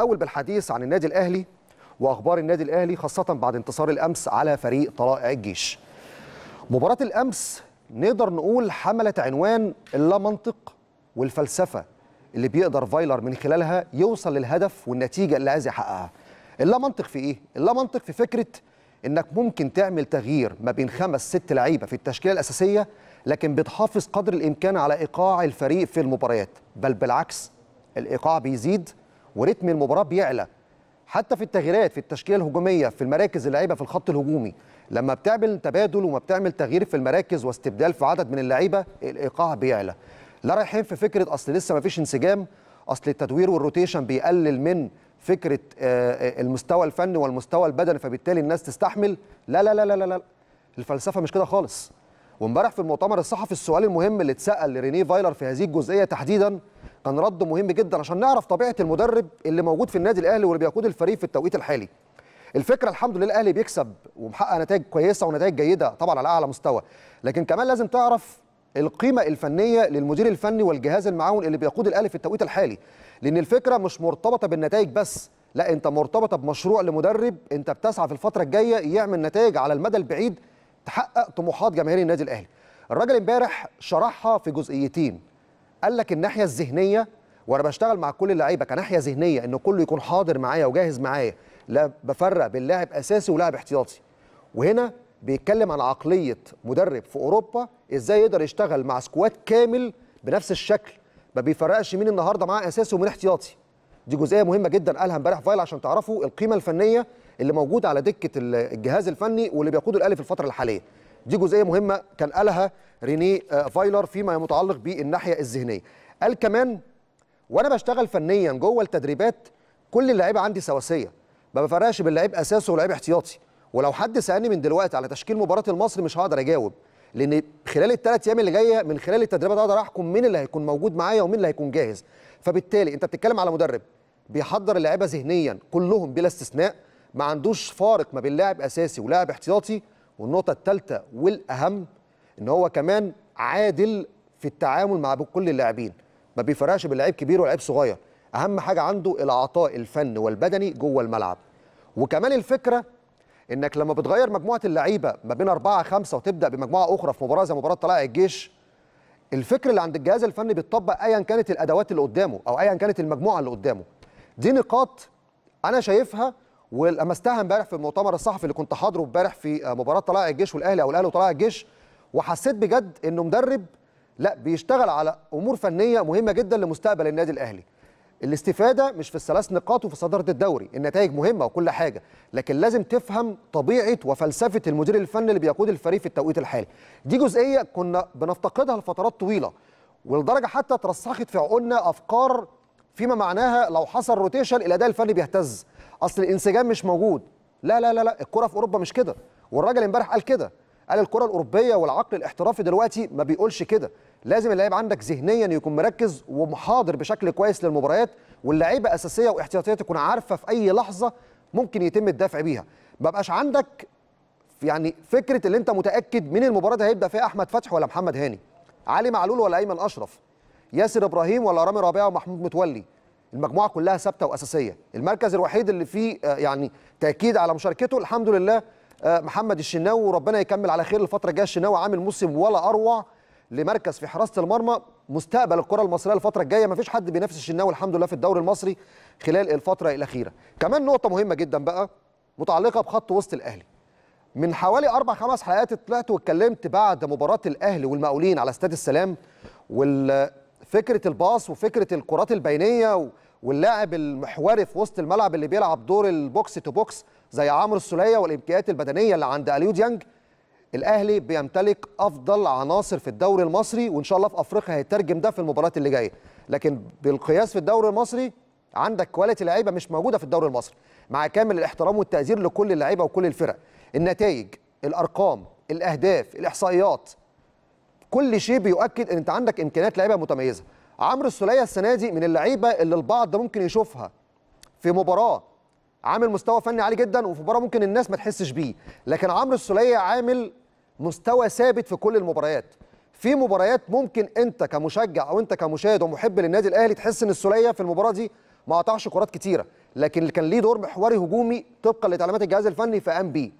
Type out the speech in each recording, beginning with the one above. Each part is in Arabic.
أول بالحديث عن النادي الأهلي وأخبار النادي الأهلي خاصة بعد انتصار الأمس على فريق طلائع الجيش مباراة الأمس نقدر نقول حملت عنوان اللامنطق والفلسفة اللي بيقدر فايلر من خلالها يوصل للهدف والنتيجة اللي عايز يحققها اللامنطق في إيه؟ اللامنطق في فكرة إنك ممكن تعمل تغيير ما بين خمس ست لعيبة في التشكيلة الأساسية لكن بتحافظ قدر الإمكان على إيقاع الفريق في المباريات بل بالعكس الإيقاع بيزيد وريتم المباراه بيعلى حتى في التغييرات في التشكيله الهجوميه في المراكز اللعيبه في الخط الهجومي لما بتعمل تبادل وما بتعمل تغيير في المراكز واستبدال في عدد من اللعيبه الايقاع بيعلى لا رايحين في فكره اصل لسه ما فيش انسجام اصل التدوير والروتيشن بيقلل من فكره آه، آه، المستوى الفني والمستوى البدني فبالتالي الناس تستحمل لا لا لا لا لا الفلسفه مش كده خالص وامبارح في المؤتمر الصحفي السؤال المهم اللي اتسال لرينيه فايلر في هذه الجزئيه تحديدا كان رد مهم جدا عشان نعرف طبيعه المدرب اللي موجود في النادي الاهلي واللي بيقود الفريق في التوقيت الحالي الفكره الحمد لله الاهلي بيكسب ومحقق نتائج كويسه ونتائج جيده طبعا على اعلى مستوى لكن كمان لازم تعرف القيمه الفنيه للمدير الفني والجهاز المعاون اللي بيقود الاهلي في التوقيت الحالي لان الفكره مش مرتبطه بالنتائج بس لا انت مرتبطه بمشروع لمدرب انت بتسعى في الفتره الجايه يعمل نتائج على المدى البعيد تحقق طموحات جماهير النادي الاهلي الراجل امبارح شرحها في جزئيتين قال لك الناحيه الذهنيه وانا بشتغل مع كل اللعيبه كناحيه ذهنيه ان كله يكون حاضر معايا وجاهز معايا لا بفرق بين لاعب اساسي ولاعب احتياطي وهنا بيتكلم عن عقليه مدرب في اوروبا ازاي يقدر يشتغل مع سكواد كامل بنفس الشكل ما بيفرقش مين النهارده معاه اساسي ومين احتياطي دي جزئيه مهمه جدا قالها امبارح فايل عشان تعرفوا القيمه الفنيه اللي موجوده على دكه الجهاز الفني واللي بيقوده الاهلي في الفتره الحاليه دي جزئيه مهمه كان قالها ريني آه، فايلر فيما يتعلق بالناحيه الذهنيه قال كمان وانا بشتغل فنيا جوه التدريبات كل اللعيبه عندي سواسيه ما بفرقش بين لعيب اساسي ولعيب احتياطي ولو حد سالني من دلوقتي على تشكيل مباراه المصري مش هقدر اجاوب لان خلال الثلاث ايام اللي جايه من خلال التدريبات اقدر احكم مين اللي هيكون موجود معايا ومين اللي هيكون جاهز فبالتالي انت بتتكلم على مدرب بيحضر اللعيبه ذهنيا كلهم بلا استثناء ما عندوش فارق ما بين لاعب اساسي ولاعب احتياطي والنقطه الثالثه والاهم ان هو كمان عادل في التعامل مع كل اللاعبين ما بيفرقش بين لعيب كبير ولعيب صغير اهم حاجه عنده العطاء الفني والبدني جوه الملعب وكمان الفكره انك لما بتغير مجموعه اللعيبه ما بين أربعة خمسة وتبدا بمجموعه اخرى في مباراه زي مباراه طلائع الجيش الفكر اللي عند الجهاز الفني بيتطبق ايا كانت الادوات اللي قدامه او ايا كانت المجموعه اللي قدامه دي نقاط انا شايفها ولمستها امبارح في المؤتمر الصحفي اللي كنت حاضره امبارح في مباراه طلائع الجيش والاهلي او الاهلي وطلائع الجيش وحسيت بجد انه مدرب لا بيشتغل على امور فنيه مهمه جدا لمستقبل النادي الاهلي الاستفاده مش في الثلاث نقاط وفي صداره الدوري النتائج مهمه وكل حاجه لكن لازم تفهم طبيعه وفلسفه المدير الفني اللي بيقود الفريق في التوقيت الحالي دي جزئيه كنا بنفتقدها لفترات طويله ولدرجه حتى ترسخت في عقولنا افكار فيما معناها لو حصل روتيشن الاداء الفني بيهتز اصل الانسجام مش موجود لا لا لا لا الكره في اوروبا مش كده والراجل امبارح قال كده قال الكره الاوروبيه والعقل الاحترافي دلوقتي ما بيقولش كده لازم اللاعب عندك ذهنيا يكون مركز ومحاضر بشكل كويس للمباريات واللعيبه اساسيه واحتياطيه تكون عارفه في اي لحظه ممكن يتم الدفع بيها ما بقاش عندك يعني فكره اللي انت متاكد من المباراه دي هيبدا فيها احمد فتح ولا محمد هاني علي معلول ولا ايمن اشرف ياسر ابراهيم ولا رامي ربيع ومحمود متولي المجموعه كلها ثابته واساسيه المركز الوحيد اللي فيه آه، يعني تاكيد على مشاركته الحمد لله آه، محمد الشناوي وربنا يكمل على خير الفتره الجايه الشناوي عامل موسم ولا اروع لمركز في حراسه المرمى مستقبل الكره المصريه الفتره الجايه ما فيش حد بينافس الشناوي الحمد لله في الدوري المصري خلال الفتره الاخيره كمان نقطه مهمه جدا بقى متعلقه بخط وسط الاهلي من حوالي اربع خمس حلقات طلعت واتكلمت بعد مباراه الاهلي والمقاولين على استاد السلام وفكره الباص وفكره الكرات البينيه و... واللاعب المحوري في وسط الملعب اللي بيلعب دور البوكس تو بوكس زي عمرو السوليه والامكانيات البدنيه اللي عند اليو ديانج الاهلي بيمتلك افضل عناصر في الدوري المصري وان شاء الله في افريقيا هيترجم ده في المباريات اللي جايه لكن بالقياس في الدوري المصري عندك كواليتي لعيبه مش موجوده في الدوري المصري مع كامل الاحترام والتقدير لكل اللعيبه وكل الفرق النتائج الارقام الاهداف الاحصائيات كل شيء بيؤكد ان انت عندك امكانيات لعيبه متميزه عمرو السوليه السنه دي من اللعيبه اللي البعض ممكن يشوفها في مباراه عامل مستوى فني عالي جدا وفي مباراه ممكن الناس ما تحسش بيه لكن عمرو السوليه عامل مستوى ثابت في كل المباريات في مباريات ممكن انت كمشجع او انت كمشاهد ومحب للنادي الاهلي تحس ان السوليه في المباراه دي ما قطعش كرات كتيره لكن اللي كان ليه دور محوري هجومي طبقا لتعليمات الجهاز الفني فقام بيه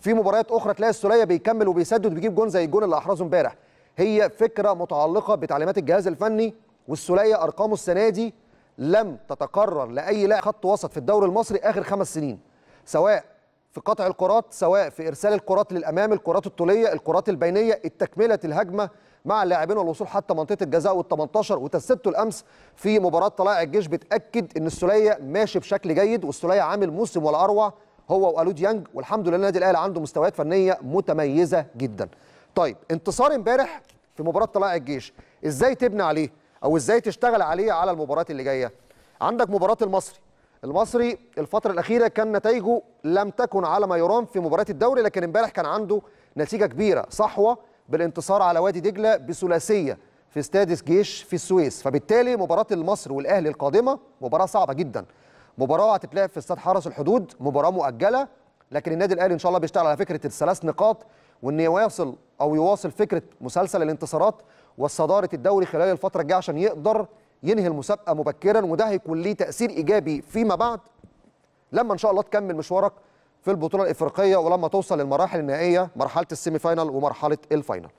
في مباريات اخرى تلاقي السوليه بيكمل وبيسدد وبيجيب جون زي الجون اللي احرزه امبارح هي فكره متعلقه بتعليمات الجهاز الفني والسوليه ارقامه السنه دي لم تتكرر لاي لاعب خط وسط في الدوري المصري اخر خمس سنين سواء في قطع الكرات سواء في ارسال الكرات للامام الكرات الطوليه الكرات البينيه التكمله الهجمه مع اللاعبين والوصول حتى منطقه الجزاء وال18 وتسديدته الامس في مباراه طلائع الجيش بتاكد ان السوليه ماشي بشكل جيد والسوليه عامل موسم ولا اروع هو والود ديانج والحمد لله النادي الاهلي عنده مستويات فنيه متميزه جدا. طيب انتصار امبارح في مباراه طلائع الجيش ازاي تبني عليه؟ او ازاي تشتغل عليه على المباريات اللي جايه عندك مباراه المصري المصري الفتره الاخيره كان نتائجه لم تكن على ما يرام في مباراه الدوري لكن امبارح كان عنده نتيجه كبيره صحوه بالانتصار على وادي دجله بثلاثيه في استاد جيش في السويس فبالتالي مباراه المصري والاهلي القادمه مباراه صعبه جدا مباراه هتتلعب في استاد حرس الحدود مباراه مؤجله لكن النادي الاهلي ان شاء الله بيشتغل على فكره الثلاث نقاط وان يواصل او يواصل فكره مسلسل الانتصارات وصداره الدوري خلال الفتره الجايه عشان يقدر ينهي المسابقه مبكرا وده هيكون ليه تاثير ايجابي فيما بعد لما ان شاء الله تكمل مشوارك في البطوله الافريقيه ولما توصل للمراحل النهائيه مرحله السيمي فاينل ومرحله الفاينل